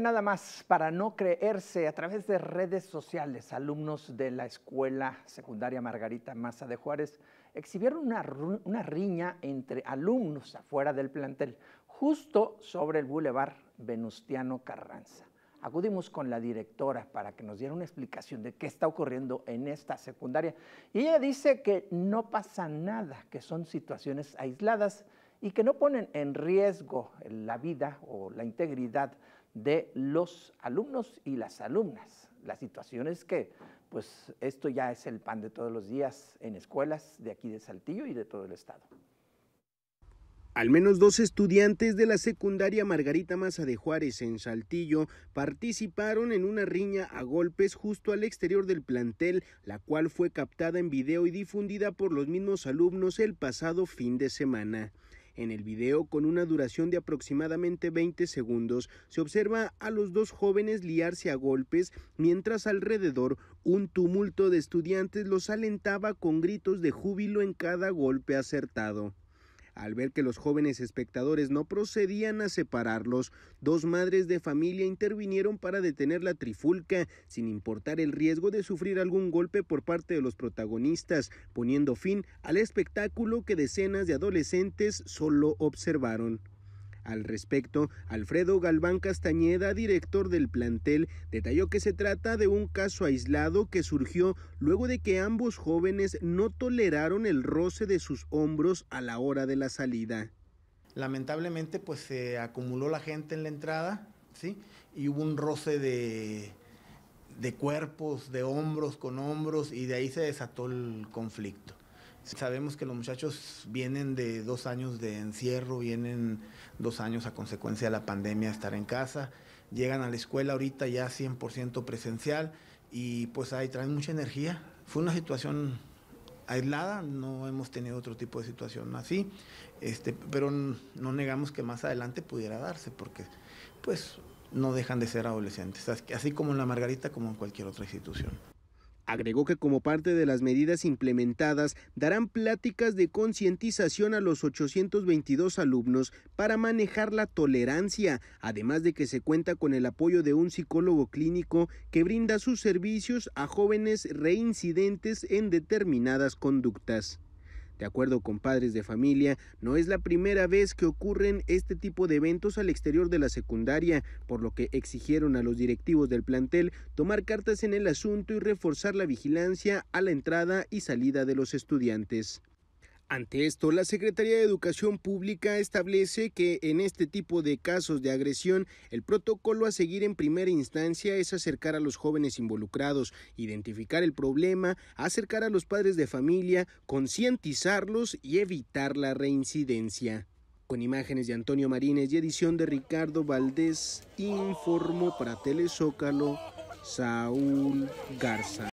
nada más, para no creerse, a través de redes sociales, alumnos de la Escuela Secundaria Margarita Maza de Juárez exhibieron una, riña entre alumnos afuera del plantel, justo sobre el bulevar Venustiano Carranza. Acudimos con la directora para que nos diera una explicación de qué está ocurriendo en esta secundaria. Y ella dice que no pasa nada, que son situaciones aisladas y que no ponen en riesgo la vida o la integridad de los alumnos y las alumnas. La situación es que pues esto ya es el pan de todos los días en escuelas de aquí de Saltillo y de todo el estado. Al menos dos estudiantes de la secundaria Margarita Maza de Juárez en Saltillo participaron en una riña a golpes justo al exterior del plantel, la cual fue captada en video y difundida por los mismos alumnos el pasado fin de semana. En el video, con una duración de aproximadamente 20 segundos, se observa a los dos jóvenes liarse a golpes, mientras alrededor un tumulto de estudiantes los alentaba con gritos de júbilo en cada golpe acertado. Al ver que los jóvenes espectadores no procedían a separarlos, dos madres de familia intervinieron para detener la trifulca, sin importar el riesgo de sufrir algún golpe por parte de los protagonistas, poniendo fin al espectáculo que decenas de adolescentes solo observaron. Al respecto, Alfredo Galván Castañeda, director del plantel, detalló que se trata de un caso aislado que surgió luego de que ambos jóvenes no toleraron el roce de sus hombros a la hora de la salida. Lamentablemente, pues se acumuló la gente en la entrada, ¿sí? Y hubo un roce de, de cuerpos, de hombros con hombros, y de ahí se desató el conflicto. Sabemos que los muchachos vienen de dos años de encierro, vienen dos años a consecuencia de la pandemia a estar en casa, llegan a la escuela ahorita ya 100% presencial y pues ahí traen mucha energía. Fue una situación aislada, no hemos tenido otro tipo de situación así, este, pero no negamos que más adelante pudiera darse, porque pues no dejan de ser adolescentes, así como en la Margarita, como en cualquier otra institución. Agregó que como parte de las medidas implementadas darán pláticas de concientización a los 822 alumnos para manejar la tolerancia, además de que se cuenta con el apoyo de un psicólogo clínico que brinda sus servicios a jóvenes reincidentes en determinadas conductas. De acuerdo con padres de familia, no es la primera vez que ocurren este tipo de eventos al exterior de la secundaria, por lo que exigieron a los directivos del plantel tomar cartas en el asunto y reforzar la vigilancia a la entrada y salida de los estudiantes. Ante esto, la Secretaría de Educación Pública establece que en este tipo de casos de agresión, el protocolo a seguir en primera instancia es acercar a los jóvenes involucrados, identificar el problema, acercar a los padres de familia, concientizarlos y evitar la reincidencia. Con imágenes de Antonio Marínez y edición de Ricardo Valdés, informó para Telezócalo Saúl Garza.